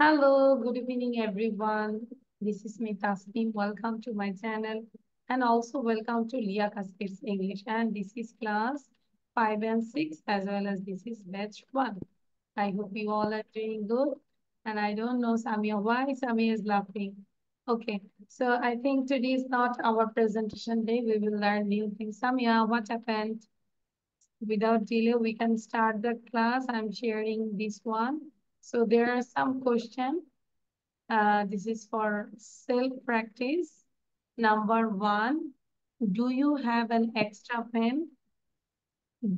Hello, good evening everyone. This is me Tasneem. Welcome to my channel and also welcome to Leah Kaspir's English. And this is class 5 and 6 as well as this is batch 1. I hope you all are doing good. And I don't know Samia why Samia is laughing. Okay, so I think today is not our presentation day. We will learn new things. Samia, what happened? Without delay, we can start the class. I'm sharing this one. So there are some question. Uh, this is for self-practice. Number one, do you have an extra pen?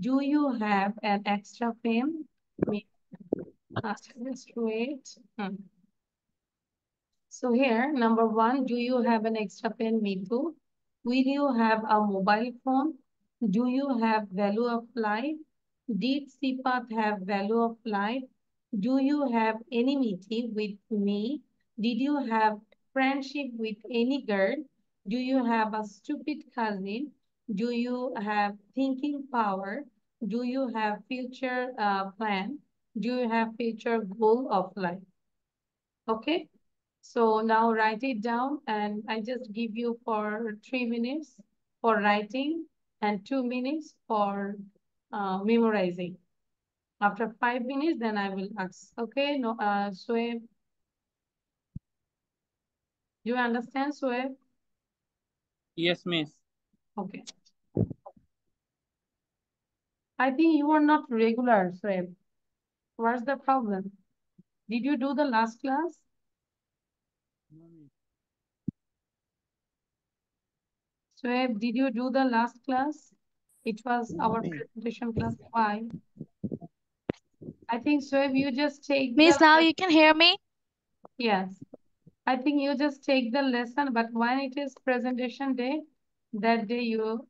Do you have an extra pen? just uh, wait. Hmm. So here, number one, do you have an extra pen, too. Will you have a mobile phone? Do you have value of life? Did CPAP have value of life? Do you have enmity with me? Did you have friendship with any girl? Do you have a stupid cousin? Do you have thinking power? Do you have future uh, plan? Do you have future goal of life? Okay, so now write it down and I just give you for three minutes for writing and two minutes for uh, memorizing. After five minutes, then I will ask. Okay, no, uh, Sueb. You understand, Sueb? Yes, miss. Okay. I think you are not regular, Sueb. What's the problem? Did you do the last class? Sueb, did you do the last class? It was our presentation class. Why? I think so. If you just take Miss, now you can hear me. Yes, I think you just take the lesson. But when it is presentation day, that day you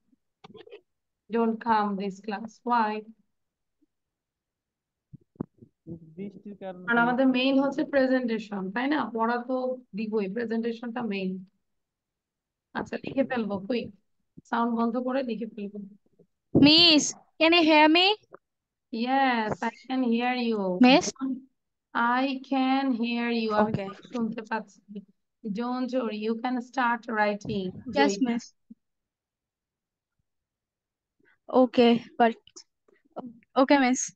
don't come this class. Why? And our the main hotse presentation. Why na? What are to di koi presentation ta main? Acha likhe pelbo koi. Sound bondo kore likhe pelbo. Miss, can you hear me? Yes, I can hear you. Miss? I can hear you. Okay. Don't worry, you can start writing. Yes, miss. Okay, but okay, miss.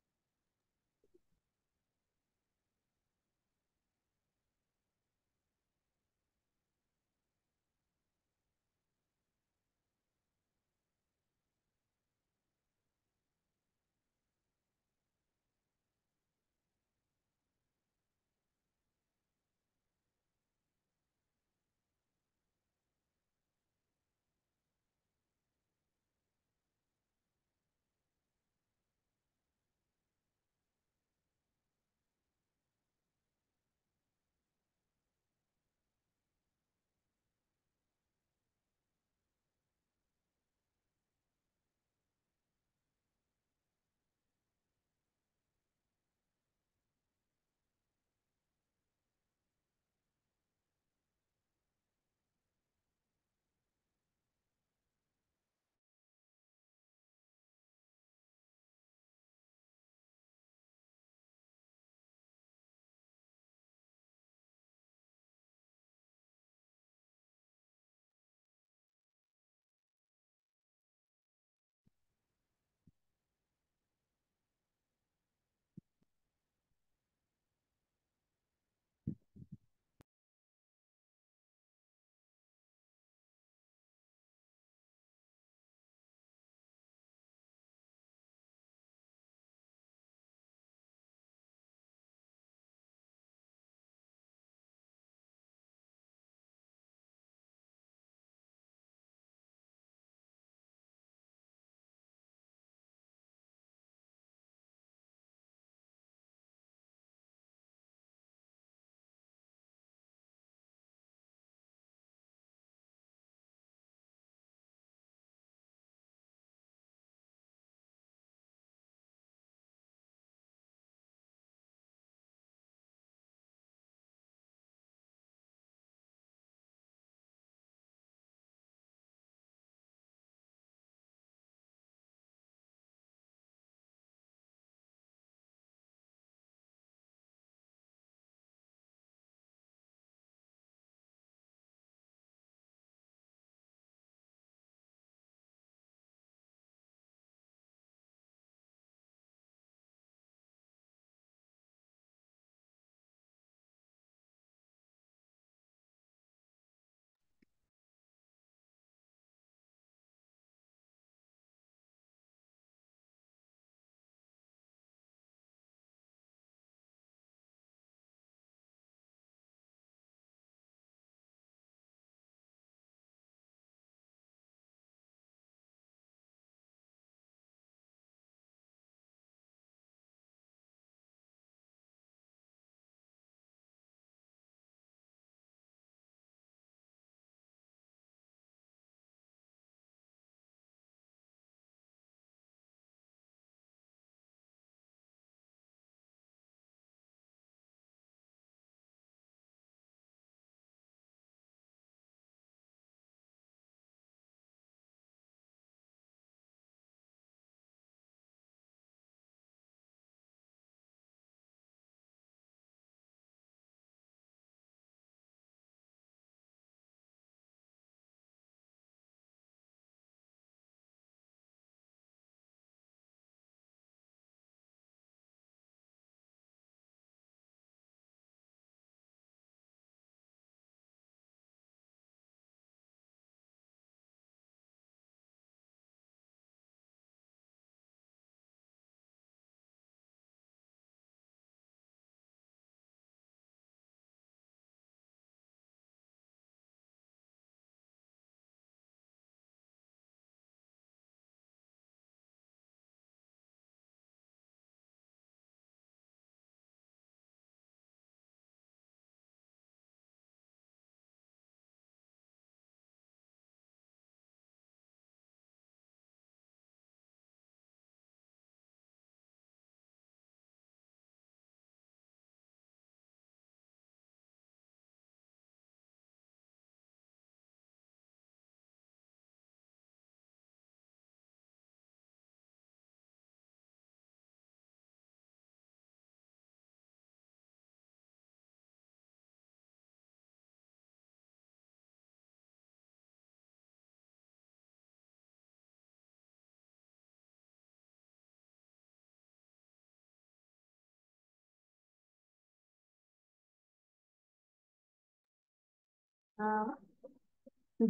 Uh,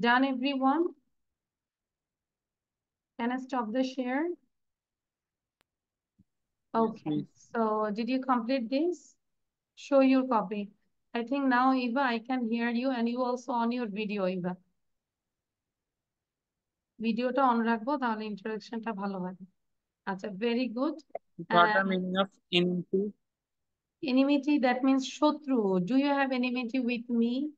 done everyone? Can I stop the share? Okay, so did you complete this? Show your copy. I think now Eva, I can hear you and you also on your video, Eva. Video to on rakbo, the introduction to bhalo That's a very good. What um, of enmity? Enmity, that means through. Do you have enmity with me?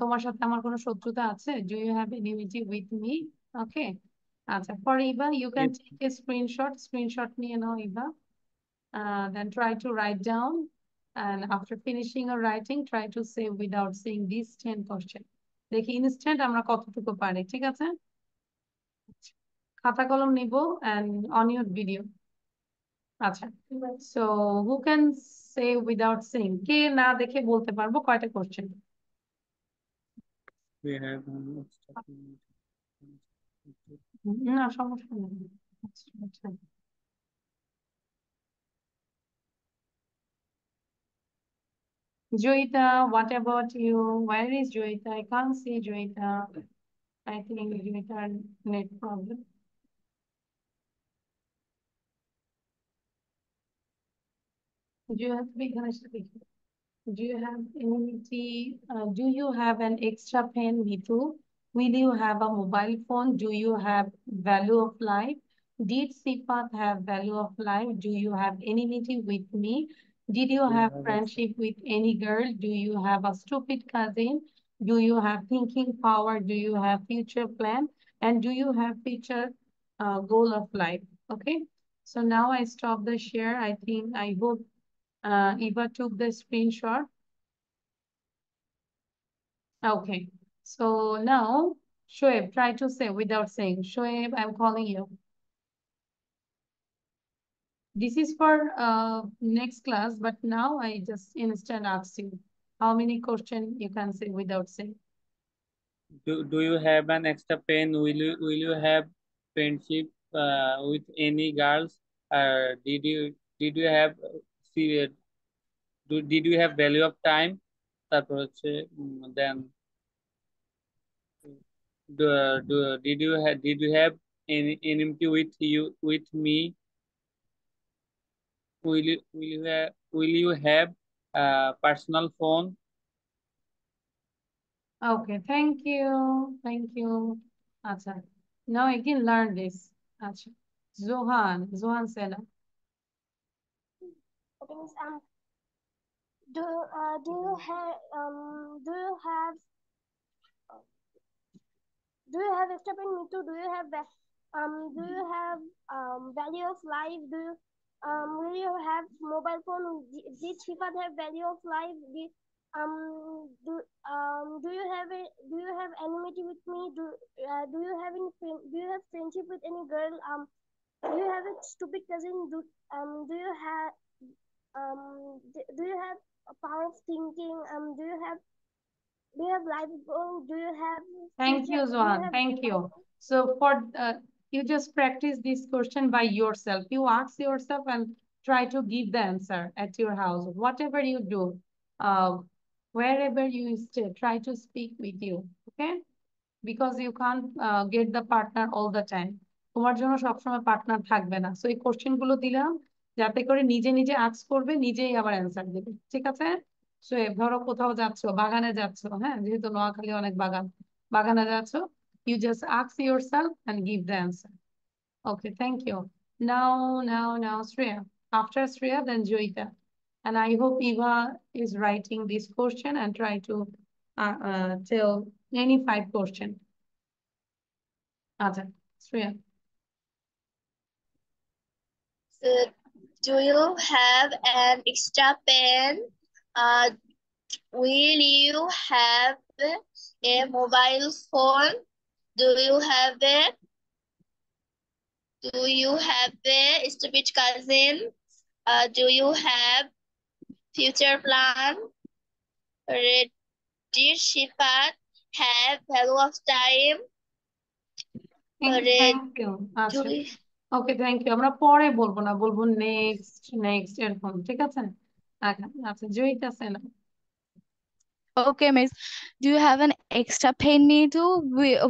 তোমার সাথে আমার কোনো শত্রুতা আছে do you have enmity with me okay আচ্ছা for Eva you can take a screenshot screenshot নিয়ে নাও Eva then try to write down and after finishing আর writing try to say without seeing this 10 question দেখি ইনস্ট্যান্ট আমরা কতটুকু পারি ঠিক আছে খাতা কলম নিব এন্ড অন ইউর ভিডিও আচ্ছা so who can say without saying কে না দেখে বলতে পারবো কয়টা কোশ্চেন we have an না সমস্যা নেই Joita, what about you? Where is Joita? I can't see Joita. I think Joita net problem. Joita, big nice to be here. Do you have immunity? Uh, do you have an extra pen, Mitu? Will you have a mobile phone? Do you have value of life? Did CPAP have value of life? Do you have enmity with me? Did you have friendship with any girl? Do you have a stupid cousin? Do you have thinking power? Do you have future plan? And do you have future uh, goal of life? Okay. So now I stop the share. I think I hope uh, Eva took the screenshot. Okay, so now Shoaib, try to say without saying. Shoaib, I'm calling you. This is for uh, next class, but now I just instant ask you how many question you can say without saying. Do, do you have an extra pen? Will you, will you have friendship uh, with any girls? Uh, did you did you have period do, did you have value of time তারপর হচ্ছে then did you have did you have any enmity with you with me will you will you have, will you have a personal phone okay thank you thank you আচ্ছা now again learn this আচ্ছা জোহান জোহান সেলাম Things and do uh, do you have um do you have do you have extra pain me too do you have um do you have um value of life do you um will you have mobile phone did FIFA have value of life did, um do um do you have a, do you have enmity with me do uh, do you have any do you have friendship with any girl um do you have a stupid cousin do um do you have um do, do you have a power of thinking um do you have do you have life goal do you have thank you Zohan thank you so for uh, you just practice this question by yourself you ask yourself and try to give the answer at your house whatever you do uh, wherever you stay try to speak with you okay because you can't uh, get the partner all the time so, জন্য question partner থাকবে যাতে করে নিজে নিজে আজ করবে নিজেই আবার অ্যান্সার দেবে ঠিক আছে সো ধরো কোথাও যাচ্ছ বাগানে যাচ্ছ হ্যাঁ যেহেতু নোয়াখালী অনেক বাগান বাগানে যাচ্ছ you just ask yourself and give the answer okay thank you now now now Shreya after Shreya then Joyita and I hope Eva is writing this question and try to uh, uh, tell any five question. Aja, আচ্ছা, Sir, do you have an extra pen? Uh, will you have a mobile phone? Do you have a do you have a stupid cousin? Uh, do you have future plan? Did Shifat have value of time? Thank, you. Thank you. Awesome. Okay thank you আমরা পরে বলবো না বলবো next next এরকম ঠিক আছে আচ্ছা জয়িতা সেনা Okay, miss. Do you have an extra pen need to?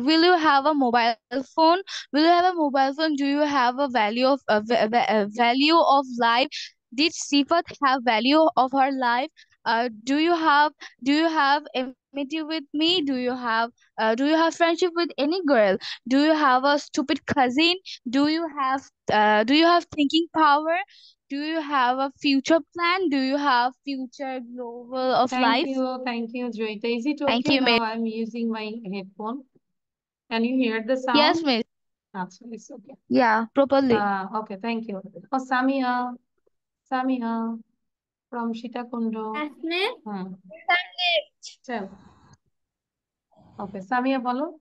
Will you have a mobile phone? Will you have a mobile phone? Do you have a value of a, value of life? Did Sifat have value of her life? Uh, do you have do you have meet you with me? Do you have uh, do you have friendship with any girl? Do you have a stupid cousin? Do you have uh, do you have thinking power? Do you have a future plan? Do you have future global of thank life? Thank you, thank you, Joita. Is it okay thank you, now? I'm using my headphone. Can you hear the sound? Yes, miss. Actually, it's okay. Yeah, properly. Uh, okay, thank you. Oh, Samia. Samia. from Sitakundo. Yes, ma'am. Hmm. Chal. Okay, Samia, bolo.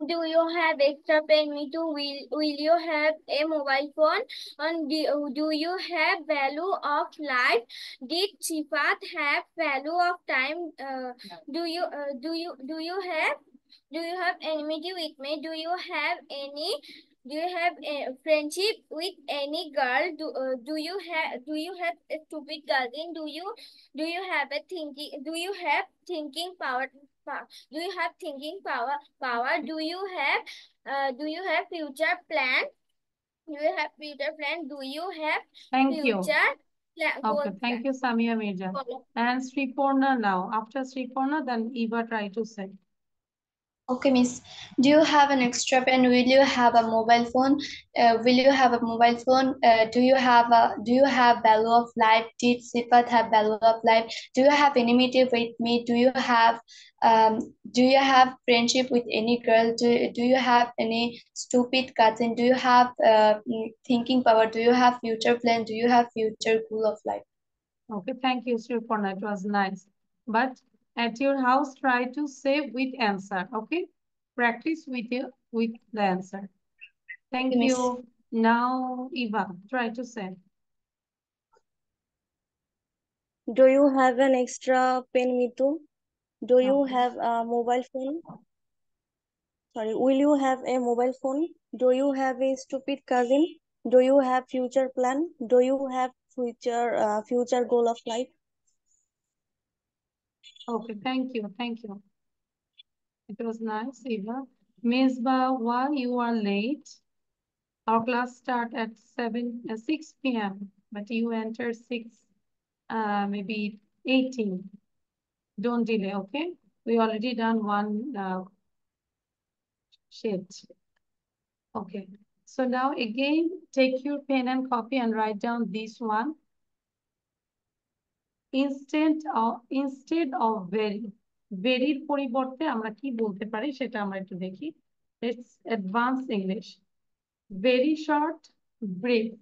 Do you have extra pen? Me too. Will Will you have a mobile phone? And do, do you have value of life? Did Sifat have value of time? Uh, do you uh, do you do you have do you have enmity with me? Do you have any Do you have a friendship with any girl? Do, uh, do you have do you have a stupid cousin? Do you do you have a thinking do you have thinking power do you have thinking power power do you have uh, do you have future plan do you have future plan do you have thank future you yeah, okay, thank you, Samia Major. And Sriporna now. After Sriporna, then Eva try to say. Okay, miss. Do you have an extra pen? Will you have a mobile phone? Uh, will you have a mobile phone? Uh, do you have a Do you have value of life? Did Sipat have value of life? Do you have enmity with me? Do you have um, Do you have friendship with any girl? Do Do you have any stupid cousin? Do you have uh, thinking power? Do you have future plan? Do you have future goal of life? Okay, thank you, Sripona. It was nice, but at your house, try to say with answer, okay? Practice with, you, with the answer. Thank yes. you. Now, Eva, try to say. Do you have an extra pen, Mitu? Do okay. you have a mobile phone? Sorry, will you have a mobile phone? Do you have a stupid cousin? Do you have future plan? Do you have future uh, future goal of life? Okay, thank you, thank you. It was nice, Eva. Ba, why you are late? Our class start at 7, uh, 6 p.m., but you enter 6, uh, maybe 18. Don't delay, okay? We already done one uh, sheet. Okay, so now again, take your pen and copy and write down this one. Of instead of very ভেরির পরিবর্তে আমরা কি বলতে পারি সেটা আমরা একটু দেখি it's advance English very short brief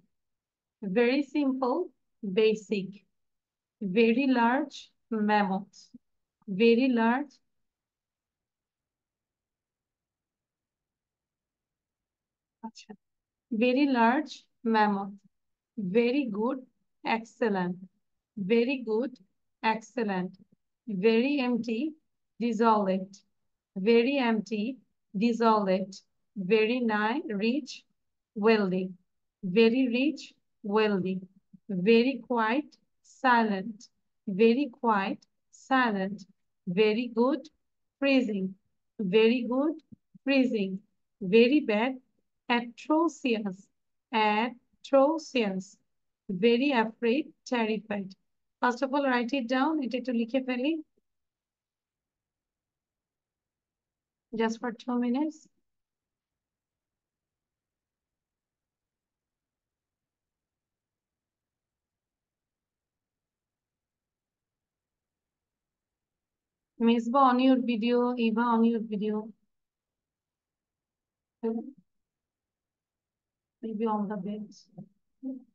very simple basic very large mammoth very large আচ্ছা very large mammoth very good excellent Very good. Excellent. Very empty. Dissolve it. Very empty. Dissolve it. Very nice. Rich. Wealthy. Very rich. Wealthy. Very quiet. Silent. Very quiet. Silent. Very good. Freezing. Very good. Freezing. Very bad. Atrocious. Atrocious. Very afraid. Terrified First of all, write it down. It is to Likhe Feli. Just for two minutes. Misba on your video, Eva on your video. Maybe on the bench.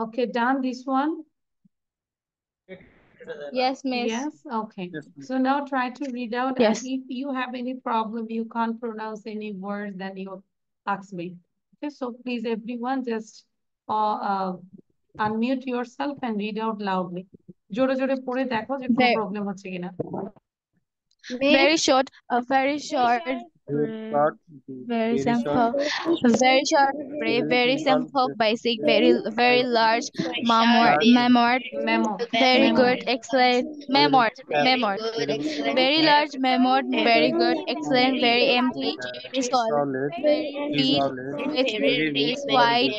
Okay, done this one? Yes, miss. Yes, okay. so now try to read out. Yes. if you have any problem, you can't pronounce any words, then you ask me. Okay, so please everyone just uh, uh, unmute yourself and read out loudly. জোরে জোরে পড়ে দেখো যে uh, very short a very short very short, very simple, very short, Very very simple, basic, very very large, mammoth, very good, excellent, mammoth, mammoth, very large, mammoth, very good, excellent, very empty, Very quiet,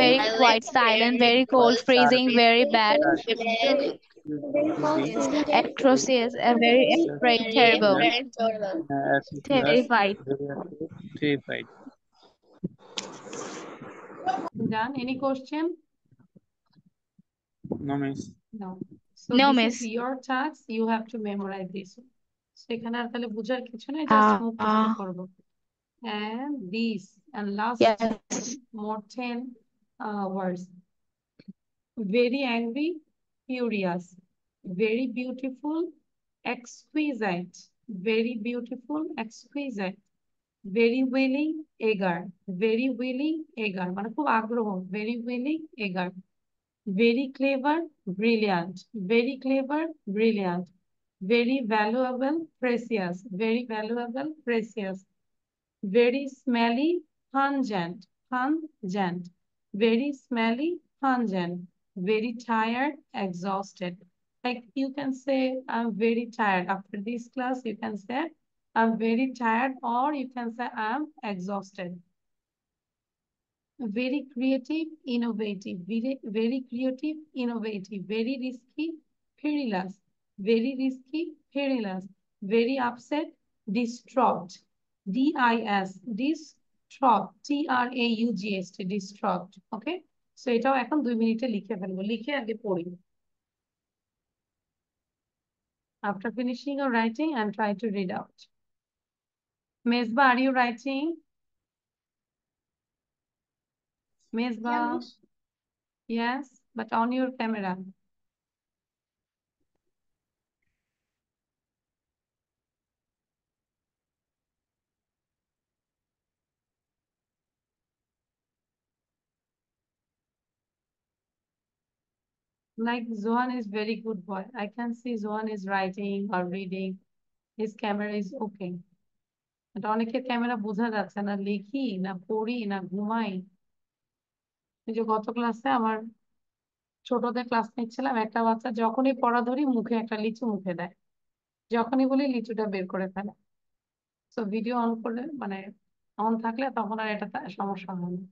very uh, quiet, silent, very cold, freezing, very bad. Atrocious, a very afraid, terrible, terrified. Terrified. Done. Any question? No, miss. No. So no, miss. Your task, you have to memorize this. So, সেখানে can তাহলে বুঝার কিছু নাই ah, just মুখ ah. করব and these and last yes. more 10 uh, words very angry furious, very beautiful, exquisite, very beautiful, exquisite, very willing, eager, very willing, eager, very willing, eager, very clever, brilliant, very clever, brilliant, very valuable, precious, very valuable, precious, very smelly, pungent, pungent, very smelly, pungent, very tired, exhausted. Like you can say, I'm very tired. After this class, you can say, I'm very tired or you can say, I'm exhausted. Very creative, innovative. Very, very creative, innovative. Very risky, perilous. Very risky, perilous. Very upset, distraught. D-I-S, distraught. T-R-A-U-G-S-T, distraught. Okay. So এটাও এখন দুই মিনিটে লিখে ফেলবো লিখে আগে পড়ি After finishing your writing and try to read out. Mesba, are you writing? Mesba? Yes, but on your camera. Like Zohan is very good boy. I can see Zohan is writing or reading. His camera is okay. But অনেকের camera বোঝা যাচ্ছে না লিখি না পড়ি না ঘুমাই এই যে গত ক্লাসে আমার ছোটদের ক্লাস নিচ্ছিলাম একটা বাচ্চা যখনই পড়া ধরি মুখে একটা লিচু মুখে দেয় যখনই বলি লিচুটা বের করে ফেলে তো ভিডিও অন করে মানে অন থাকলে তখন আর এটা সমস্যা হয় না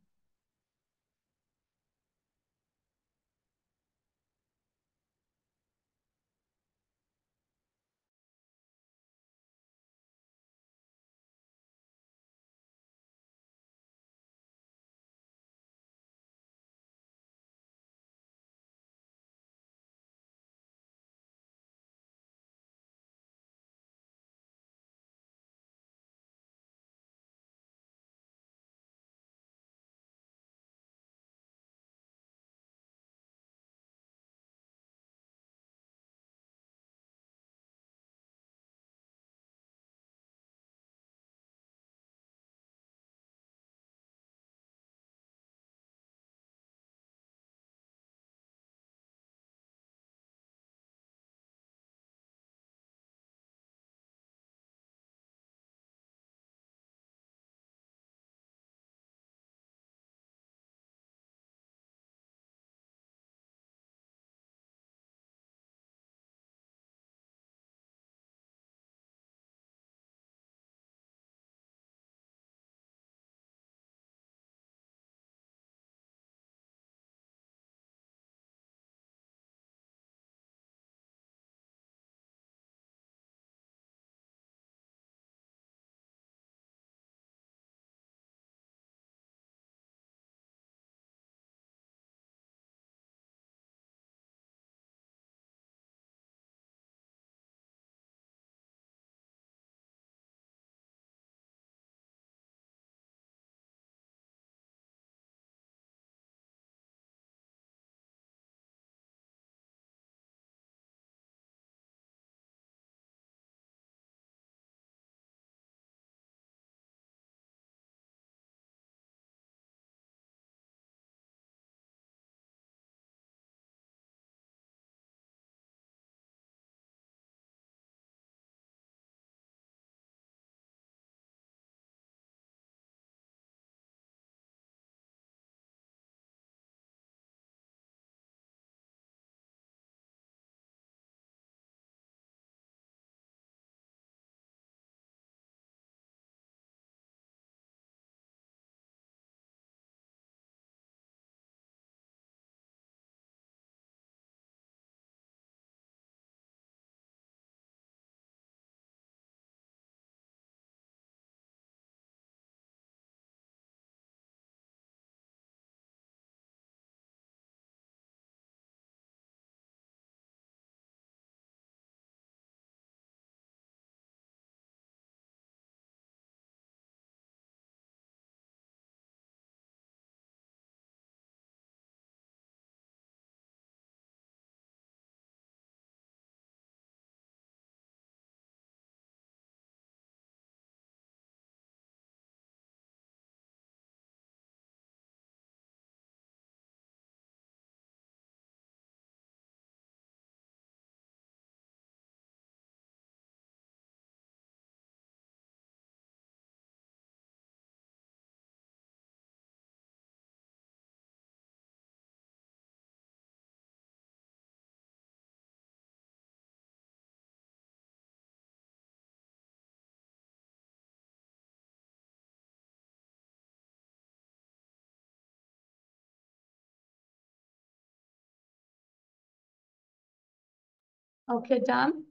Okay, done.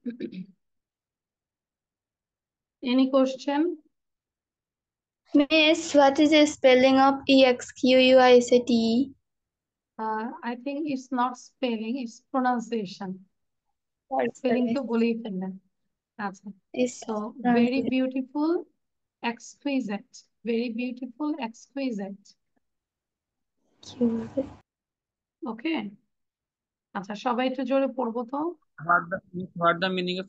Any question? Miss, what is the spelling of E-X-Q-U-I-S-A-T? Uh, I think it's not spelling, it's pronunciation. Spelling তো বলেই ফেললেন very beautiful exquisite very beautiful exquisite beautiful Okay. Okay. আচ্ছা সবাই একটু জোরে পড়বো তো what the what the meaning of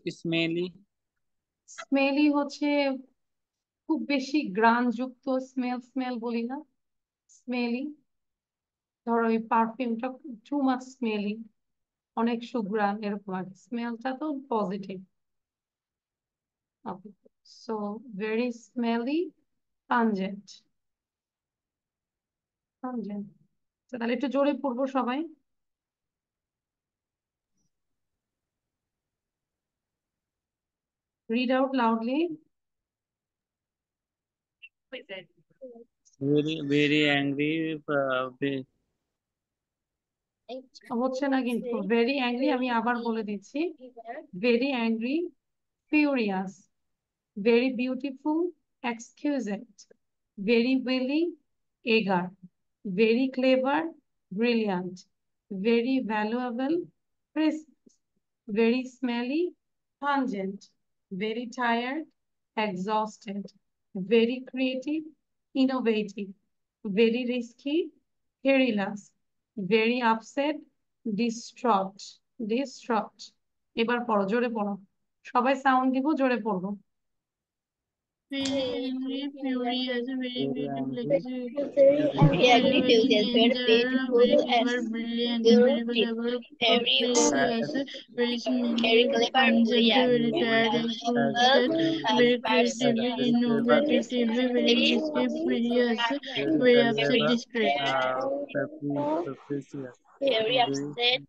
হচ্ছে খুব বেশি গ্রানযুক্ত স্মেল স্মেল বলি না স্মেলি ধরো ওই পারফিউমটা টু মাচ স্মেলি অনেক সুগ্রান এরকম আর স্মেলটা তো positive so very smelly pungent pungent তাহলে একটু জোরে পড়বো সবাই Read out loudly. Very, very angry. হচ্ছে না কিন্তু ভেরি অ্যাংরি আমি আবার বলে দিচ্ছি very angry furious very beautiful exquisite very willing eager very clever brilliant very valuable very smelly pungent very tired, exhausted, very creative, innovative, very risky, perilous, very upset, distraught, distraught. এবার পড়ো জোরে পড়ো সবাই sound দিব জোরে পড়বো Very fury as a very beautiful adjectives as beautiful as brilliant, beautiful, very very clever, very talented, very creative, innovative, very mysterious, very upset, distressed. Very upset.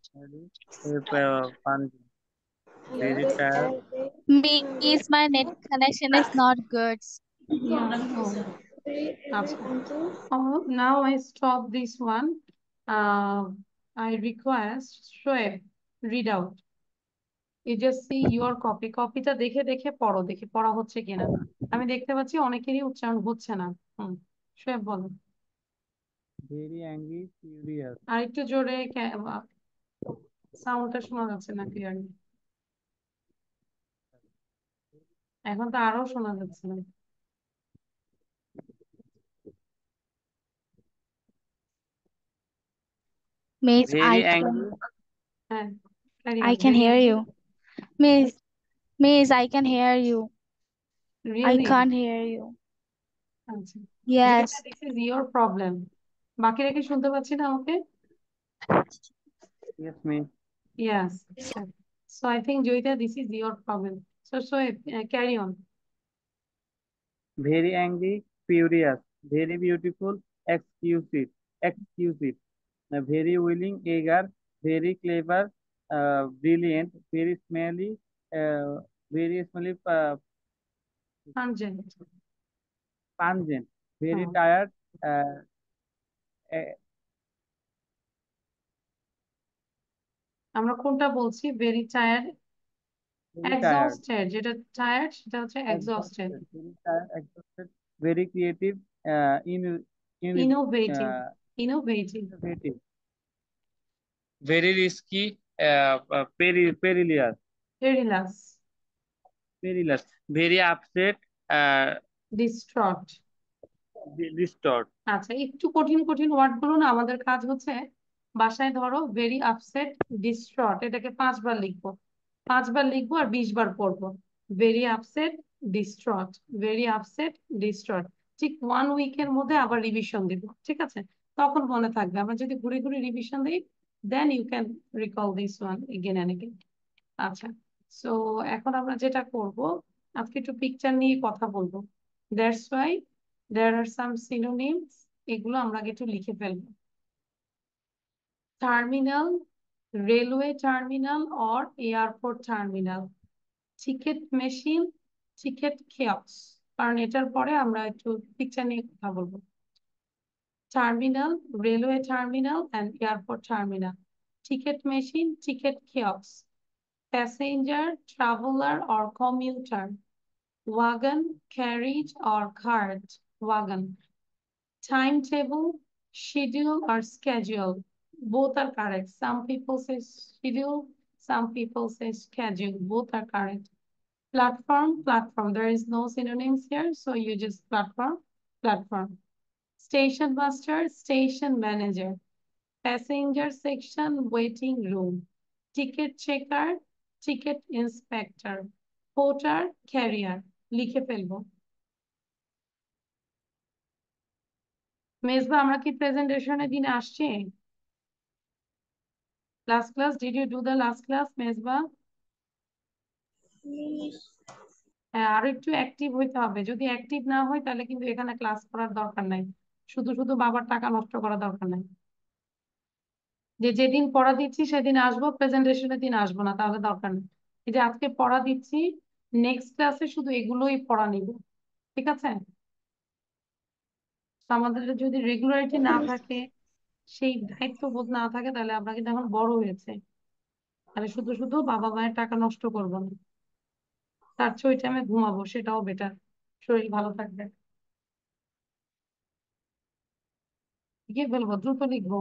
Did it fail? Me is my net connection is not good. Yeah. Oh. oh. now I stop this one. Uh, I request Shoaib, read out. You just see your copy. Copy কপিটা দেখে দেখে পড়ো দেখি পড়া হচ্ছে কিনা আমি দেখতে পাচ্ছি অনেকেরই উচ্চারণ হচ্ছে না হুম Shoaib Very angry, angry I to একটু sound সাউন্ডটা শোনা যাচ্ছে না ক্লিয়ারলি এখন তো আরো শোনা যাচ্ছে না Miss, I I angry. can, হ্যাঁ I can রিয়েলি আচ্ছা Riya Yes, this is your problem বাকিরা কি শুনতে পাচ্ছি না okay Yes, so I think Joyita this is your problem So, Soeb, uh, carry on. Very angry, furious, very beautiful, exquisite, exquisite, uh, very willing, eager, very clever, uh, brilliant, very smelly, uh, very smelly, uh, pungent, pungent, very oh. tired, uh, uh, আমরা কোনটা বলছি very tired exhausted যেটা tired সেটা হচ্ছে exhausted very creative innovative innovative innovative very risky perilous perilous perilous very upset distraught distraught আচ্ছা একটু কঠিন কঠিন ওয়ার্ড গুলো না আমাদের কাজ হচ্ছে বাসায় ধরো ভেরি আপসেট ডিস্টর্ট এটাকে পাঁচবার লিখবো পাঁচবার লিখবো আর বিশ বার পড়বো very upset distraught very upset distraught ঠিক ওয়ান উইকের মধ্যে আবার রিভিশন দিব ঠিক আছে তখন মনে থাকবে আমরা যদি ঘুরে ঘুরে রিভিশন দিই then you can recall this one again and again আচ্ছা সো এখন আমরা যেটা করব আজকে একটু পিকচার নিয়ে কথা বলবো that's why there are some synonyms এগুলো আমরা আগে একটু লিখে ফেলবো terminal railway terminal or airport terminal. Ticket machine, ticket kiosk. কারণ এটার পরে আমরা একটু পিকচার নিয়ে কথা বলবো terminal railway terminal and airport terminal ticket machine ticket kiosk passenger traveller or commuter wagon carriage or cart wagon timetable schedule or schedule both are correct. Some people say schedule, some people say schedule. Both are correct. Platform, platform. There is no synonyms here, so you just platform, platform. Station master, station manager. Passenger section, waiting room. Ticket checker, ticket inspector. Porter, carrier. লিখে ফেলবো Mezba presentation কি প্রেজেন্টেশনের দিন আসছি Last class, did you do the last class, Mezba? হ্যাঁ আর একটু active হইতে হবে যদি অ্যাক্টিভ না হয় তাহলে কিন্তু এখানে ক্লাস করার দরকার নাই শুধু শুধু বাবার টাকা নষ্ট করা দরকার নাই যে যেদিন পড়া দিচ্ছি সেদিন আসবো প্রেজেন্টেশনের দিন আসবো না তাহলে দরকার নেই এই যে আজকে পড়া দিচ্ছি নেক্সট ক্লাসে শুধু এগুলোই পড়া নিব ঠিক আছে আমাদের যদি রেগুলারিটি না থাকে সেই দায়িত্ব বোধ না থাকে তাহলে আমরা কিন্তু এখন বড় হয়েছে তাহলে শুধু শুধু বাবা মায়ের টাকা নষ্ট করব না তার চেয়ে ওই টাইমে ঘুমাবো সেটাও বেটার শরীর ভালো থাকবে লিখে ফেলবো দ্রুত লিখবো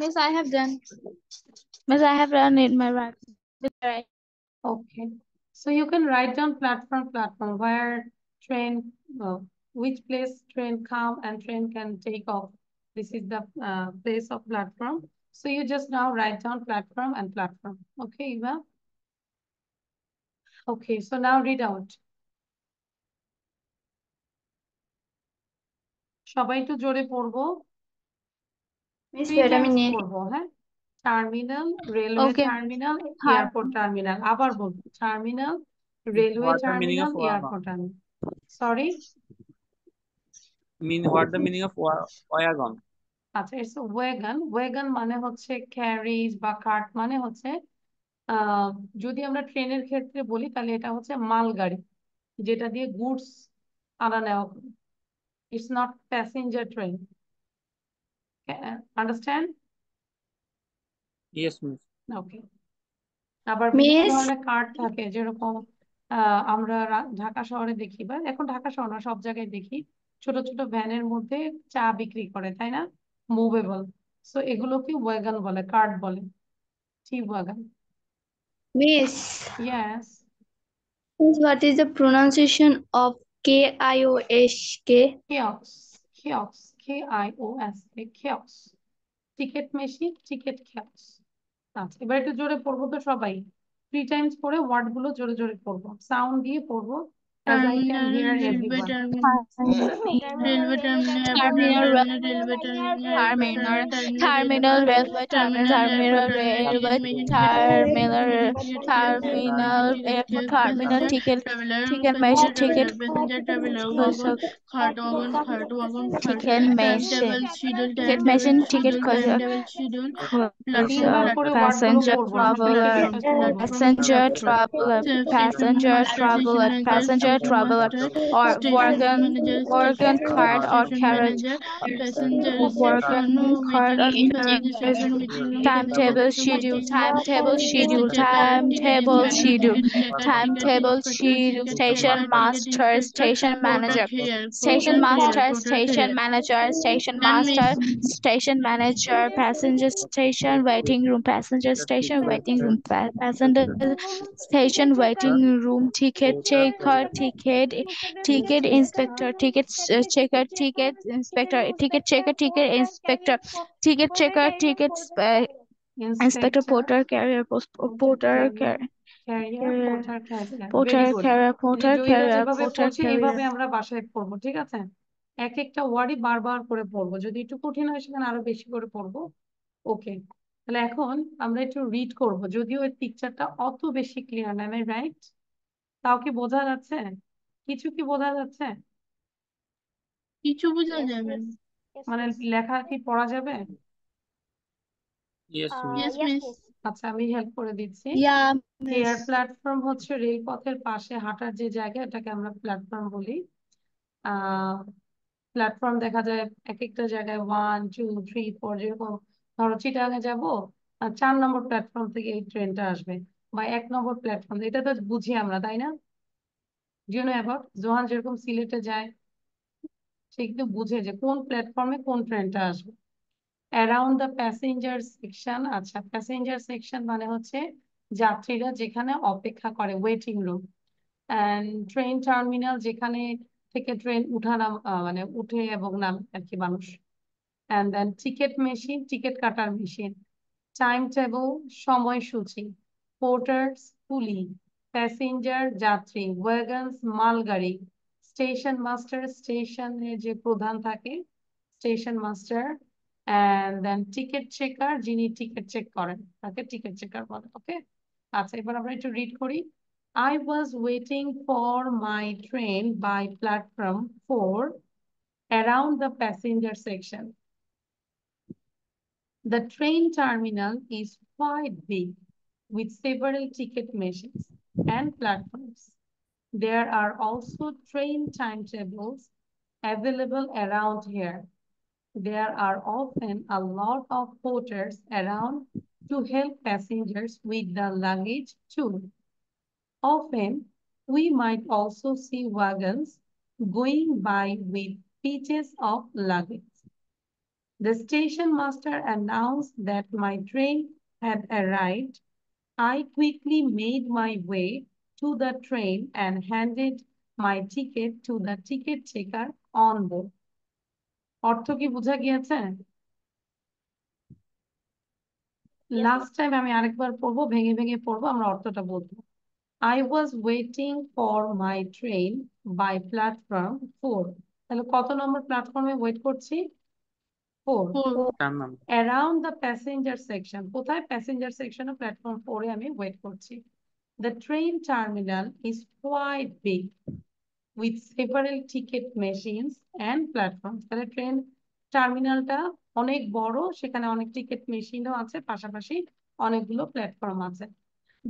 Miss, I have done. Miss, I have done it. my Right. Okay. So you can write down platform, platform, where train, well, uh, which place train come and train can take off. This is the uh, place of platform. So you just now write down platform and platform. Okay, Eva? Okay, so now read out. Shabai to জোরে পড়বো করবো হ্যাঁ terminal railway terminal airport terminal আবার বলবো terminal railway terminal airport terminal sorry mean what the meaning of wagon আচ্ছা মানে হচ্ছে caries বা কার্ট মানে হচ্ছে যদি আমরা ট্রেনের ক্ষেত্রে বলি তাহলে এটা হচ্ছে মালগাড়ি যেটা দিয়ে গুডস আনা নেওয়া it's not passenger train Uh, understand? Yes, miss. Okay. আবার বিভিন্ন কার্ড থাকে যেরকম আমরা ঢাকা শহরে দেখি বা এখন ঢাকা শহর সব জায়গায় দেখি ছোট ছোট ভ্যানের মধ্যে চা বিক্রি করে তাই না মুভেবল সো এগুলোকে ওয়াগান বলে কার্ড বলে টি wagon miss yes Miss, what is the pronunciation of K-I-O-S-K? Kiosk. Kiosk. K I O S kiosk ticket machine ticket kiosk আচ্ছা এবার একটু জোরে পড়বো তো সবাই থ্রি টাইমস পড়ে ওয়ার্ডগুলো জোরে জোরে পড়বো সাউন্ড দিয়ে পড়বো terminal, railway terminal, terminal, railway terminal, terminal, railway terminal, terminal, terminal, terminal, terminal, ticket, ticket machine, ticket, ticket ticket ticket passenger traveler, passenger traveler, passenger traveler, passenger traveler or wagon, wagon cart or carriage, wagon cart or timetable schedule, timetable schedule, timetable schedule, timetable schedule, station master, station manager, station master, station manager, station master, station manager, passenger station, waiting room, passenger station, waiting room, passenger station, waiting room, ticket taker, ticket ticket inspector ticket checker ticket inspector ticket checker ticket inspector ticket checker ticket inspector porter carrier porter carrier আমরা একটু read করবো যদিও এই পিকচারটা অত বেশি clear নাই right তাও কি বোঝা যাচ্ছে কিছু কি বোঝা যাচ্ছে কিছু বোঝা যাবে মানে লেখা কি পড়া যাবে ইয়েস মিস uh, আচ্ছা আমি হেল্প করে দিচ্ছি ইয়া মিস এয়ার প্ল্যাটফর্ম হচ্ছে রেলপথের পাশে হাঁটার যে জায়গা এটাকে আমরা প্ল্যাটফর্ম বলি আহ প্ল্যাটফর্ম দেখা যায় এক একটা জায়গায় ওয়ান টু থ্রি ফোর যেরকম ধরো চিটাগাং যাবো চার নম্বর প্ল্যাটফর্ম থেকে এই ট্রেনটা আসবে বা এক নম্বর প্ল্যাটফর্ম এটা তো বুঝি আমরা তাই না ডিউ নো অ্যাবাউট জোহান যেরকম সিলেটে যায় সে কিন্তু বুঝে যে কোন প্ল্যাটফর্মে কোন ট্রেনটা আসবে অ্যারাউন্ড দ্য প্যাসেঞ্জার সেকশন আচ্ছা প্যাসেঞ্জার সেকশন মানে হচ্ছে যাত্রীরা যেখানে অপেক্ষা করে waiting room and train terminal যেখানে থেকে ট্রেন উঠানা মানে উঠে এবং নাম আর কি মানুষ and then ticket machine ticket কাটার মেশিন টাইম টেবল সময়সূচি porters, pulley, passenger, jatri, wagons, malgari, station master, station, station master, and then ticket checker, jini ticket check current, okay, ticket checker, okay, that's it, but I'm to read kori. I was waiting for my train by platform four around the passenger section. The train terminal is quite big with several ticket machines and platforms. There are also train timetables available around here. There are often a lot of porters around to help passengers with the luggage too. Often, we might also see wagons going by with pieces of luggage. The station master announced that my train had arrived I quickly made my way to the train and handed my ticket to the ticket taker on board. অর্থ কি বোঝা গিয়েছে last time আমি আরেকবার পড়বো ভেঙে ভেঙে পড়বো আমরা অর্থটা বলবো I was waiting for my train by platform four তাহলে কত নম্বর প্ল্যাটফর্মে ওয়েট করছি four around the passenger section কোথায় প্যাসেঞ্জার সেকশনে প্ল্যাটফর্ম ফোরে আমি ওয়েট করছি the train terminal is quite big with several ticket machines and platform তাহলে ট্রেন টার্মিনালটা অনেক বড় সেখানে অনেক টিকিট মেশিনও আছে পাশাপাশি অনেকগুলো প্ল্যাটফর্ম আছে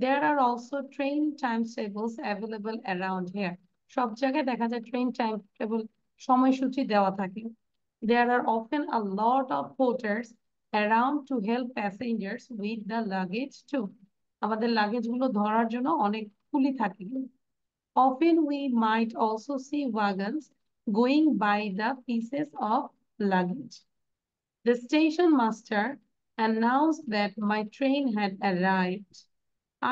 there are also train timetables available around here সব জায়গায় দেখা যায় ট্রেন টাইম টেবল সময়সূচি দেওয়া থাকে There are often a lot of porters around to help passengers with the luggage too. আমাদের লাগেজগুলো ধরার জন্য অনেক কুলি থাকে Often we might also see wagons going by the pieces of luggage. The station master announced that my train had arrived.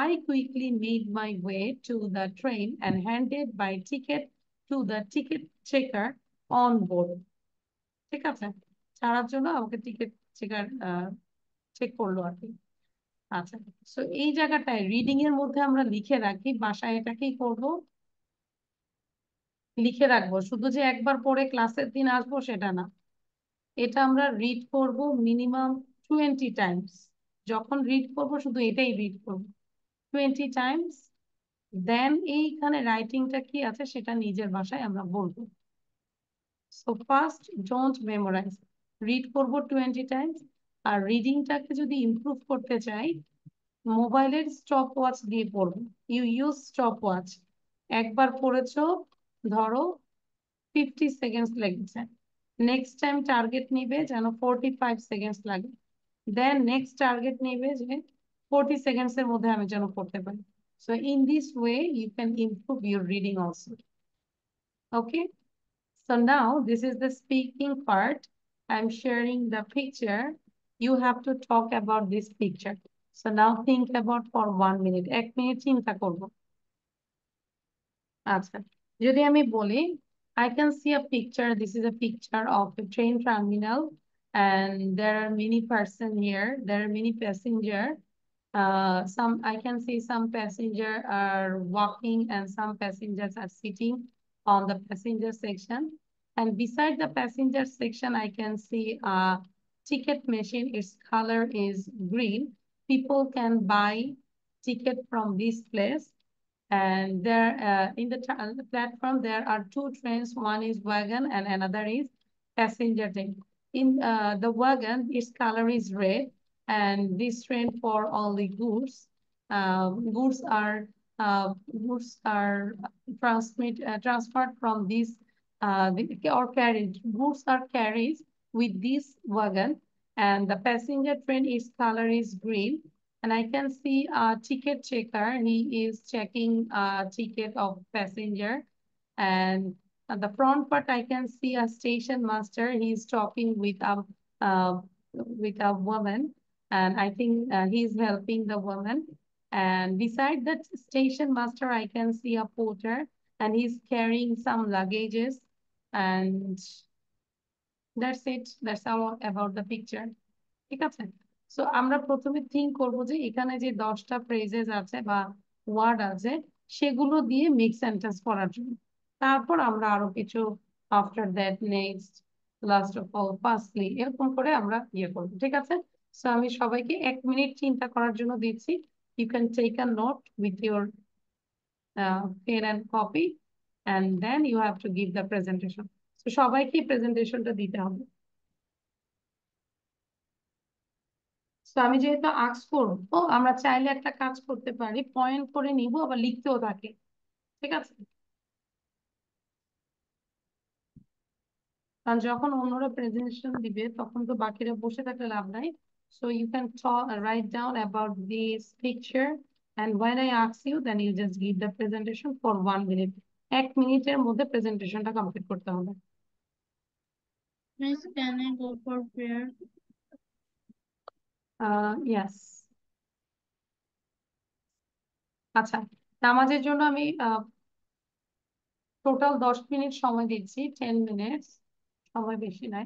I quickly made my way to the train and handed my ticket to the ticket checker on board. ঠিক আছে ছাড়ার জন্য আমাকে ticket checker check করলো আর কি আচ্ছা তো এই জায়গাটায় রিডিং এর মধ্যে আমরা লিখে রাখি বাসায় এটাকেই করব লিখে রাখবো শুধু যে একবার পরে ক্লাসের দিন আসবো সেটা না এটা আমরা রিড করব মিনিমাম টোয়েন্টি টাইমস যখন রিড করব শুধু এটাই রিড করব টোয়েন্টি টাইমস দেন এইখানে রাইটিংটা কি আছে সেটা নিজের ভাষায় আমরা বলবো so first don't memorise read করব টোয়েন্টি টাইমস আর রিডিংটাকে যদি ইমপ্রুভ করতে চাই মোবাইলের স্টপ ওয়াচ দিয়ে পড়বো ইউ ইউজ স্টপ ওয়াচ একবার পড়েছ ধরো ফিফটি সেকেন্ডস লেগেছে নেক্সট টাইম টার্গেট নিবে যেন ফোরটি ফাইভ সেকেন্ডস লাগে দেন নেক্সট টার্গেট নিবে যে ফোরটি সেকেন্ডস এর মধ্যে আমি যেন পড়তে পারি so in this way you can improve your reading also okay So now this is the speaking part. I'm sharing the picture. You have to talk about this picture. So now think about for one minute. এক minute চিন্তা করব আচ্ছা যদি আমি I can see a picture. This is a picture of a train terminal and there are many person here. There are many passenger. Uh, some I can see some passenger are walking and some passengers are sitting on the passenger section. And beside the passenger section, I can see a ticket machine. Its color is green. People can buy ticket from this place. And there, uh, in the uh, platform, there are two trains. One is wagon and another is passenger train. In uh, the wagon, its color is red. And this train for all goods. gurus. Uh, goods are uh, goods are transmit, uh, transferred from these uh, or carried. Goods are carried with this wagon and the passenger train, its color is green. And I can see a ticket checker. He is checking a ticket of passenger. And at the front part, I can see a station master. He is talking with a, uh, with a woman. And I think uh, he is helping the woman. And beside that station master, I can see a porter and he's carrying some luggages. And that's it that's all about the picture ঠিক আছে so আমরা প্রথমে think করব যে এখানে যে দশটা phrases আছে বা ওয়ার্ড আছে সেগুলো দিয়ে মিক্স সেন্টেন্স করার জন্য তারপর আমরা আরো কিছু after that next last of all firstly এরকম করে আমরা ইয়ে করবো ঠিক আছে সো আমি সবাইকে এক মিনিট চিন্তা করার জন্য দিচ্ছি you can take a note with your uh, pen and copy and then you have to give the presentation. So presentation সবাইকে প্রেজেন্টেশনটা hobe. So, ami আমি যেহেতু আর্টস করবো amra chaile ekta কাজ korte pari, point kore nibo, abar likhteo thake. Thik ache? কারণ যখন অন্যরা presentation দিবে তখন তো বাকিরা বসে থাকলে লাভ নাই So you can talk, write down about this picture. And when I ask you, then you just give the presentation for one minute. এক মিনিটের মধ্যে প্রেজেন্টেশনটা কমপ্লিট করতে হবে Miss, can I go for prayer? Uh, yes. আচ্ছা নামাজের জন্য আমি টোটাল দশ মিনিট সময় দিচ্ছি টেন মিনিটস সময় বেশি নাই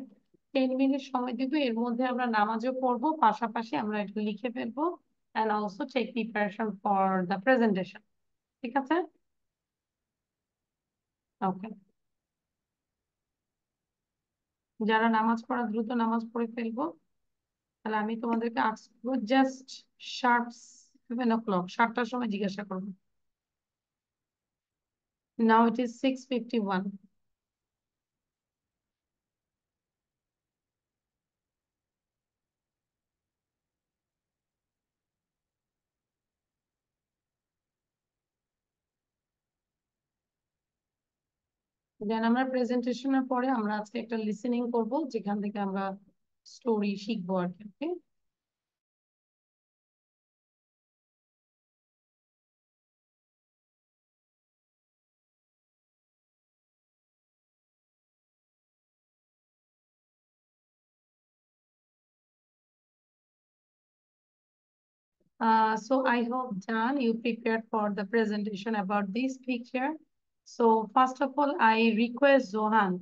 টেন মিনিট সময় দিব এর মধ্যে আমরা নামাজও পড়বো পাশাপাশি আমরা এটা লিখে ফেলবো and also take preparation for the presentation ঠিক আছে ওকে যারা নামাজ পড়া দ্রুত নামাজ পড়ে ফেলবো তাহলে আমি তোমাদেরকে আসবো just sharp seven o'clock সাতটার সময় জিজ্ঞাসা করবো now it is six fifty one then আমরা প্রেজেন্টেশনের পরে আমরা আজকে একটা লিসেনিং করব যেখান থেকে আমরা স্টোরি শিখবো আর কি okay Uh, so I hope, John, you prepared for the presentation about this picture. So first of all, I request Zohan.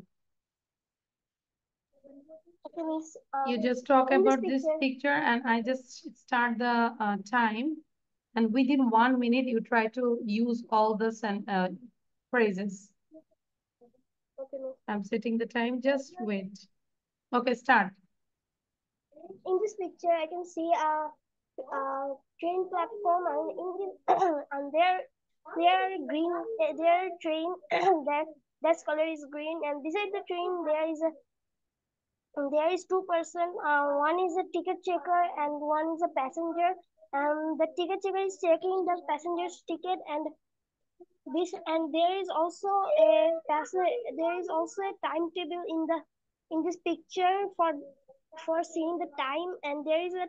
Uh, you just talk about this picture. and I just start the uh, time. And within one minute, you try to use all the uh, phrases. Okay, I'm setting the time. Just wait. Okay, start. In this picture, I can see a, uh, a uh, train platform and, in the, and there they are green. Eh, they are train that that color is green, and beside the train there is a there is two person. Uh, one is a ticket checker and one is a passenger. And the ticket checker is checking the passenger's ticket, and this and there is also a there is also a timetable in the in this picture for for seeing the time, and there is a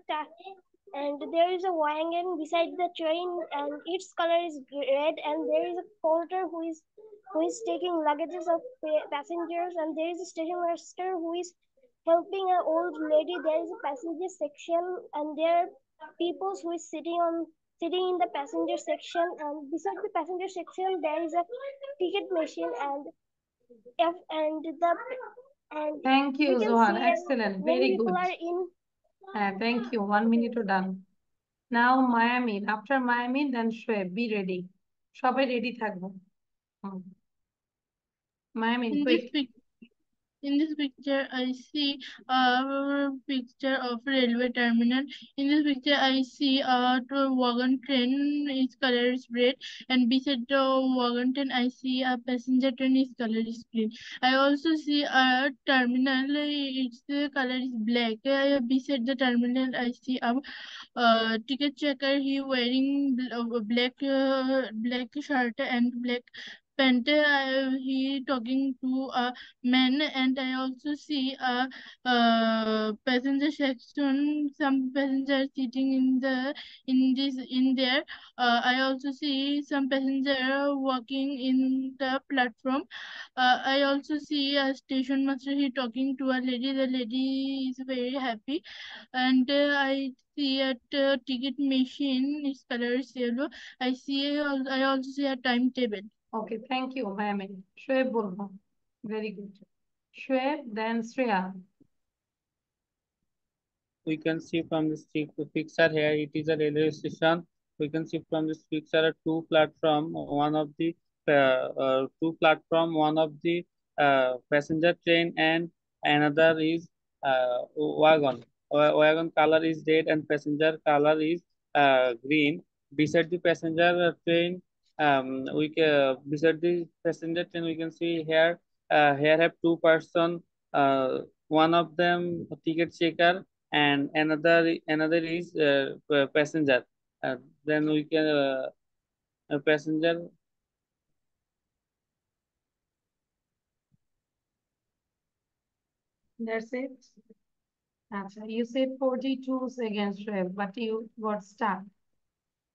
and there is a wagon beside the train and its color is red and there is a porter who is who is taking luggages of passengers and there is a station master who is helping an old lady there is a passenger section and there are people who is sitting on sitting in the passenger section and beside the passenger section there is a ticket machine and and the and thank you, you zohan excellent very good are in Uh, thank you. One minute to done. Now Miami. After Miami, then Shwe. Be ready. Shwe সবাই ready থাকবো মায়ামিন quick In this picture, I see a picture of railway terminal. In this picture, I see a wagon train. Its color is red, and beside the wagon train, I see a passenger train. Its color is green. I also see a terminal. Its color is black. Beside the terminal, I see a, a ticket checker. He wearing uh, black uh, black shirt and black and I, uh, he talking to a man, and I also see a, a uh, passenger section. Some passengers sitting in the in this in there. Uh, I also see some passenger walking in the platform. Uh, I also see a station master. He talking to a lady. The lady is very happy, and uh, I see a uh, ticket machine. Its color is yellow. I see. I also see a timetable. Okay, thank you, Ma'am. Shoaib Burma. Very good. Shoaib, then Sriya. We can see from this picture here, it is a railway station. We can see from this picture a two platform, one of the uh, uh, two platform, one of the uh, passenger train and another is uh, wagon. Wagon color is red and passenger color is uh, green. Beside the passenger train, um, we can visit the passenger train we can see here uh, here have two person uh, one of them ticket checker and another another is uh, passenger uh, then we can uh, a passenger That's it. Answer. You said 42 seconds, but you got stuck.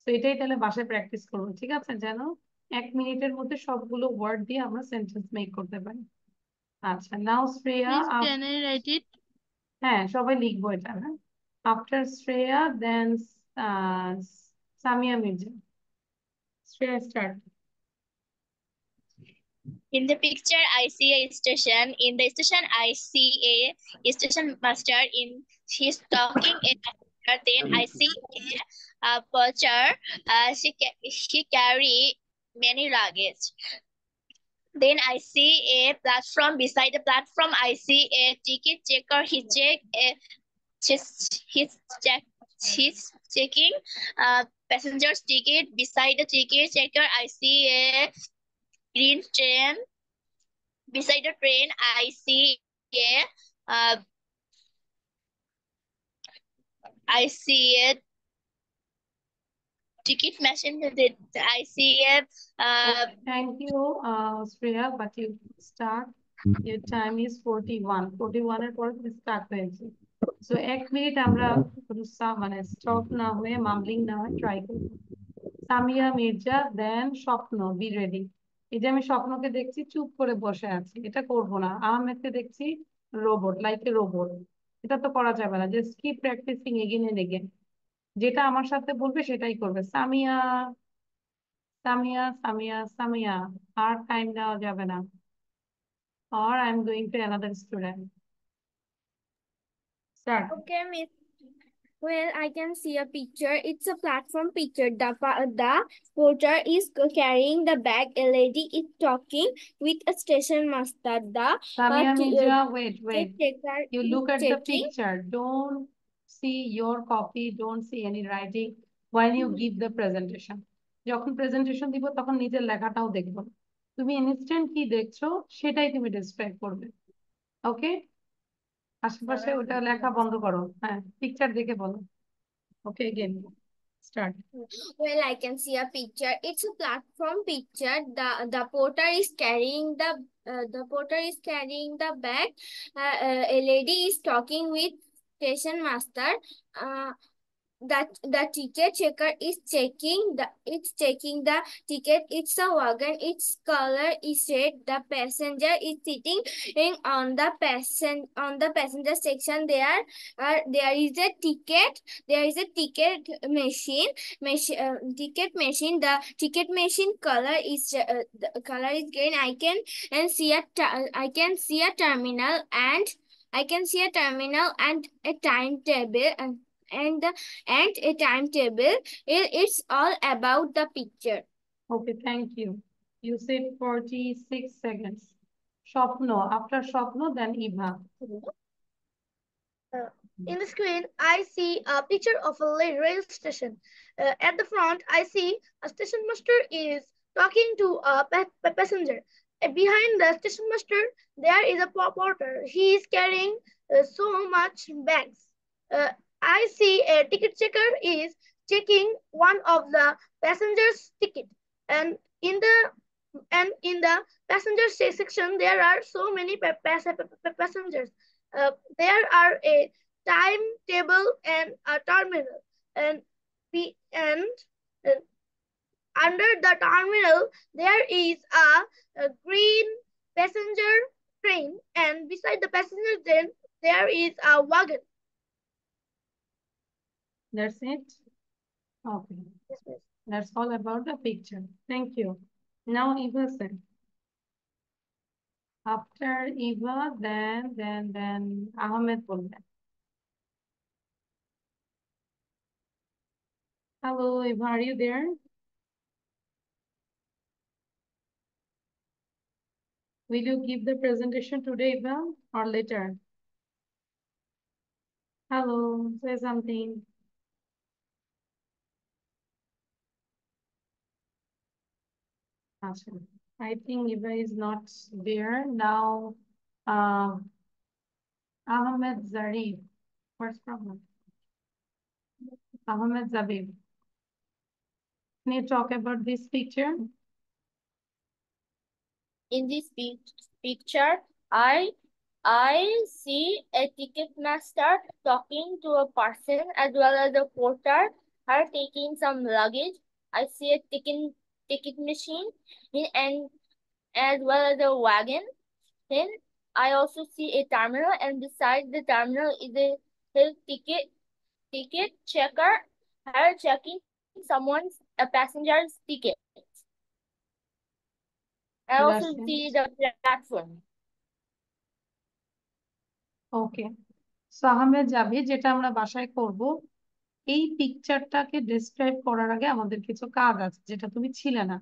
তো এটাই তাহলে বাসায় practice করবো ঠিক আছে যেন এক মিনিটের মধ্যে সবগুলো ওয়ার্ড দিয়ে আমরা সেন্টেন্স মেক করতে পারি আচ্ছা now Shreya can I write it হ্যাঁ সবাই লিখবো এটা হ্যাঁ after Shreya then Samiya Mirza Shreya start In the picture, I see a station. In the station, I see a station master. In he's talking a Then I see a a porter. uh, she, she carry many luggage. Then I see a platform. Beside the platform, I see a ticket checker. He check a, just his check his checking uh passenger's ticket. Beside the ticket checker, I see a green train. Beside the train, I see a uh, I see a ticket machine with the ICF. Uh, Thank you, uh, Sriya, but you start. Your time is 41. 41 এর পর তুমি start হয়েছে so এক minute আমরা রুসা মানে stop না হয়ে মামলিং না হয়ে ট্রাই করব সামিয়া মির্জা দেন স্বপ্ন বি রেডি এই যে আমি স্বপ্নকে দেখছি চুপ করে বসে আছি এটা করব না আহমেদকে দেখছি রোবট লাইক এ রোবট এটা তো করা যাবে না জাস্ট কি প্র্যাকটিসিং এগেন এন্ড এগেন যেটা আমার সাথে বলবে সেটাই করবে সামিয়া সামিয়া সামিয়া সামিয়া আর টাইম দেওয়া যাবে না or I am going to another student start okay miss well i can see a picture it's a platform picture the the porter is carrying the bag a lady is talking with a station master the Samia, Mija, wait wait you look at the picture don't see your copy, don't see any writing while you give the presentation. যখন presentation দিব তখন নিজের লেখাটাও দেখবো তুমি instant কি দেখছো সেটাই তুমি ডিসক্রাইব করবে ওকে আশেপাশে ওটা লেখা বন্ধ করো হ্যাঁ পিকচার দেখে বলো okay again Start. Well, I can see a picture. It's a platform picture. The the porter is carrying the uh, the porter is carrying the bag. Uh, uh, a lady is talking with station master uh, that the ticket checker is checking the it's checking the ticket it's a wagon its color is red the passenger is sitting in on the passen on the passenger section there are uh, there is a ticket there is a ticket machine machine uh, ticket machine the ticket machine color is uh, the color is green i can and see a I can see a terminal and I can see a terminal and a timetable uh, and, and, and a timetable. it's all about the picture. Okay, thank you. You said 46 seconds. Shopno, after Shopno, then Iba. Uh, in the screen, I see a picture of a rail station. Uh, at the front, I see a station master is talking to a passenger. Eh, behind the station master, there is a porter. He is carrying uh, so much bags. Uh, I see a ticket checker is checking one of the passengers' ticket. And in the and in the passenger section, there are so many pa pa pa passengers. Uh, there are a timetable and a terminal. And, we, and, and uh, under the terminal, there is a, a green passenger train and beside the passenger train, there is a wagon. That's it? Okay. Yes, That's all about the picture. Thank you. Now Eva said. After Eva, then, then, then Ahmed Buldan. Hello, Eva, are you there? Will you give the presentation today, Ivan, or later? Hello, say something. I think Eva is not there. Now, uh, Ahmed Zarib, First problem? Ahmed Zabib. Can you talk about this picture? In this picture, I I see a ticket master talking to a person as well as a porter Her taking some luggage. I see a ticket ticket machine and as well as a wagon. Then I also see a terminal and beside the terminal is a ticket ticket checker Her checking someone's a passenger's ticket. I also Russian. see the platform. Okay সাহামে যাবে যেটা আমরা বাসায় করব এই পিকচারটাকে describe করার আগে আমাদের কিছু কাজ আছে যেটা তুমি ছিলে না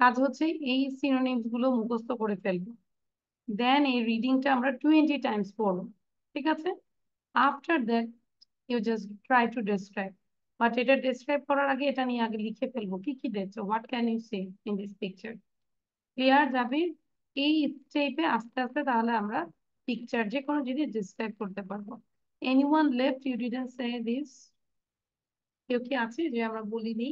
কাজ হচ্ছে এই সিনোনিমস গুলো মুখস্থ করে ফেলবো দেন এই রিডিংটা আমরা টোয়েন্টি টাইমস পড়বো ঠিক আছে after that you just try to describe but এটা ডেসক্রাইব করার আগে এটা নিয়ে আগে লিখে ফেলবো কি কি দেখছো what can you say in this picture clear Jabir এই স্টেপে আস্তে আস্তে তাহলে আমরা পিকচার যে কোনো জিনিস ডিসক্রাইব করতে পারবো anyone left you didn't say this কেউ কি আছে যে আমরা বলিনি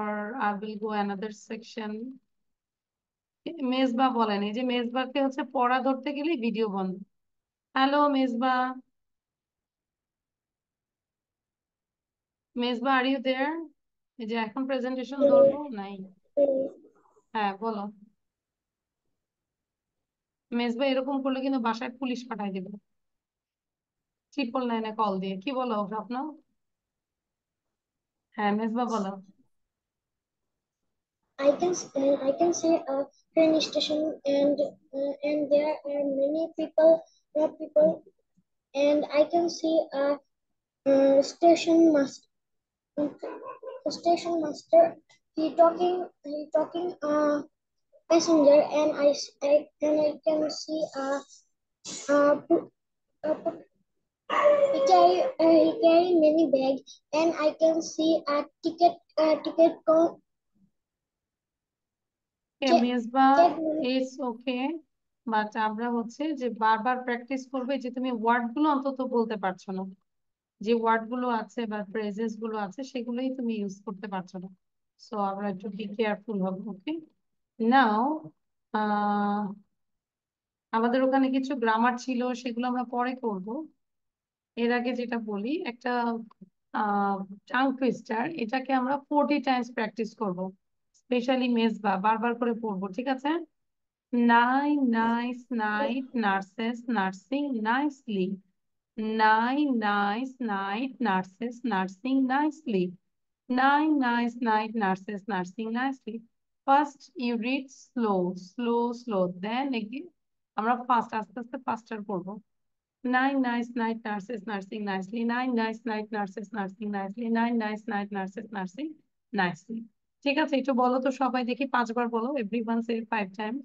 আর I will go another section Mezba বলেন এই যে মেজবাকে হচ্ছে পড়া ধরতে গেলে ভিডিও বন্ধ hello Mezba Mezba are you there এই যে এখন প্রেজেন্টেশন ধরবো নাই হ্যাঁ বলো মেজবা এরকম করলে কিন্তু বাসায় পুলিশ পাঠাই দেবে ট্রিপল নাইনে কল দিয়ে কি বলো আপনার হ্যাঁ মেজবা বলো I can uh, I can see a train station and uh, and there are many people, lot people, and I can see a uh, station master, a station master he talking he talking uh passenger and I, I and I can see a a, uh, he carry uh, he carry many bag and I can see a ticket a ticket call. Okay, Miss Ba, it's okay. But আমরা হচ্ছে যে বারবার practice করবে যে তুমি word গুলো অন্তত বলতে পারছো না যে ওয়ার্ড গুলো আছে বা ফ্রেজেস গুলো আছে সেগুলোই তুমি ইউজ করতে পারছো না So আমরা একটু be careful হব ওকে নাও আমাদের ওখানে কিছু গ্রামার ছিল সেগুলো আমরা পরে করব এর আগে যেটা বলি একটা টাং টুইস্টার এটাকে আমরা ফোরটি টাইমস প্র্যাকটিস করব স্পেশালি মেজবা বারবার করে পড়বো ঠিক আছে nine nice night nurses nursing nicely nine nice night nurses nursing nicely Nine, nice, nice nurses nursing nicely. First you read slow, slow, slow. Then again, আমরা first আস্তে আস্তে faster পড়বো nine nice night nurses nursing nicely nine nice night nurses nursing nicely nine nice night nurses nursing nicely ঠিক আছে একটু বলো তো সবাই দেখি পাঁচবার বলো everyone say five times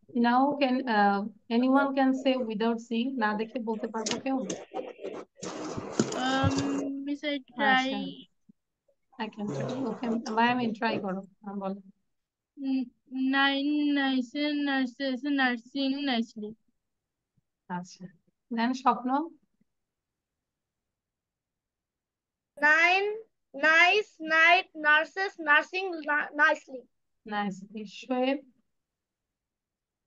Now can uh, anyone can say without seeing না দেখে বলতে পারবো কেউ? Um miss I try I can try. Okay, why am I try করো? আমি বলো। Nine nice nurses nursing nicely. আচ্ছা। Then স্বপ্ন Nine nice night nurses nursing nicely. Nice. Shoaib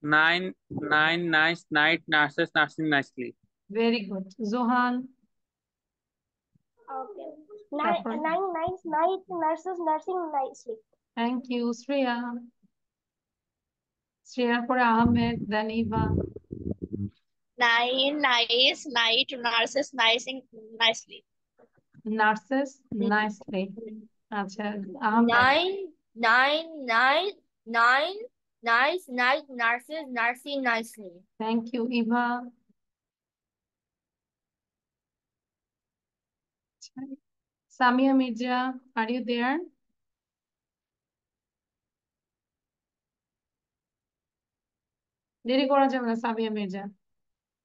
Nine, nine, nice, night, nurses, nursing nicely. Very good. Zohan. Okay. Nine, Pepper. nine, nine, night, nurses, nursing nicely. Thank you, Sriya. Sriya for Ahmed, then Eva. Nine, nice, night, nurses, nursing nicely. Nurses, hmm. nicely. Achha, Ahmed. Nine, nine, nine, nine, Nice, nice, nurses, nursing nicely. Thank you, Eva. Samia Mirza, are you there? দেরি করা যাবে না Sabiya Mirza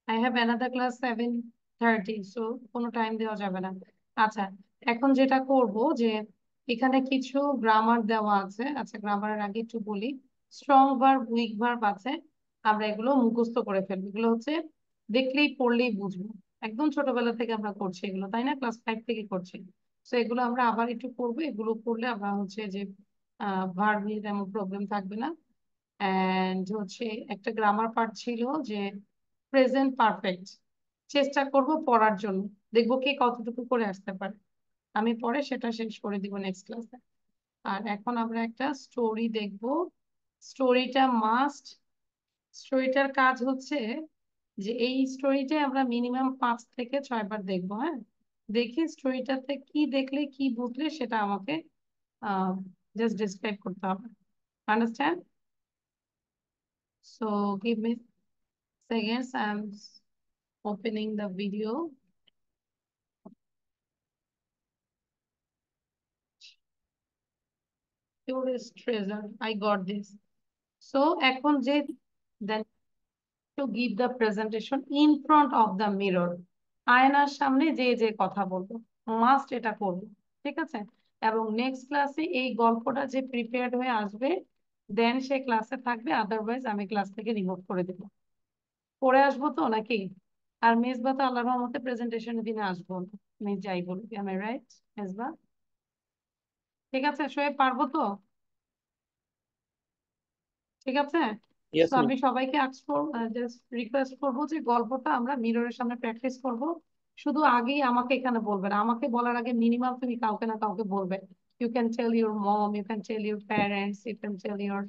I have another class seven thirty so কোনো time দেওয়া যাবে না আচ্ছা এখন যেটা করব যে এখানে কিছু গ্রামার দেওয়া আছে আচ্ছা গ্রামারের আগে একটু বলি স্ট্রং ভার্ব উইক ভার্ব আছে আমরা এগুলো মুখস্থ করে ফেলবো এগুলো হচ্ছে দেখলেই পড়লেই বুঝবো একদম ছোটবেলা থেকে আমরা করছি এগুলো তাই না ক্লাস ফাইভ থেকে করছি তো এগুলো আমরা আবার একটু পড়বো এগুলো পড়লে আমরা হচ্ছে যে ভার্ব নিয়ে তেমন প্রবলেম থাকবে না অ্যান্ড হচ্ছে একটা গ্রামার পার্ট ছিল যে প্রেজেন্ট পারফেক্ট চেষ্টা করব পড়ার জন্য দেখবো কে কতটুকু করে আসতে পারে আমি পরে সেটা শেষ করে দিব নেক্সট ক্লাসে আর এখন আমরা একটা স্টোরি দেখবো স্টোরিটা মাস্ট স্টোরিটার কাজ হচ্ছে যে এই স্টোরিটা আমরা মিনিমাম পাঁচ থেকে ছয়বার দেখবো হ্যাঁ দেখি স্টোরিটাতে কি দেখলে কি বুঝলে সেটা আমাকে জাস্ট ডিসক্রাইব করতে হবে understand so give me seconds treasure I got this so এখন যে then to give the presentation in front of the mirror আয়নার সামনে যে যে কথা বলবো মাস্ট এটা করবো ঠিক আছে এবং নেক্সট ক্লাসে এই গল্পটা যে প্রিপেয়ার্ড হয়ে আসবে দেন সে ক্লাসে থাকবে আদারওয়াইজ আমি ক্লাস থেকে রিমুভ করে দেব পরে আসবো তো নাকি আর মেজবা তো আল্লাহ রহমতে প্রেজেন্টেশনের দিনে আসবো আমি যাই বলি আমি রাইট মেজবা ঠিক আছে শোয়েব পারবো তো ঠিক আছে তো আমি সবাইকে করবো জাস্ট রিকোয়েস্ট করবো যে গল্পটা আমরা মিররের সামনে প্র্যাকটিস করব শুধু আগেই আমাকে এখানে বলবেন আমাকে বলার আগে মিনিমাম তুমি কাউকে না কাউকে বলবে you can tell your mom you can tell your parents you can tell your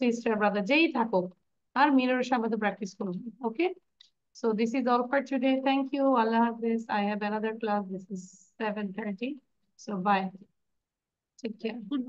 sister brother যেই থাকুক আর মিররের সামনে তো প্র্যাকটিস করবো okay this is all for today thank you আল্লাহ Allah I I have another this is seven thirty so bye take care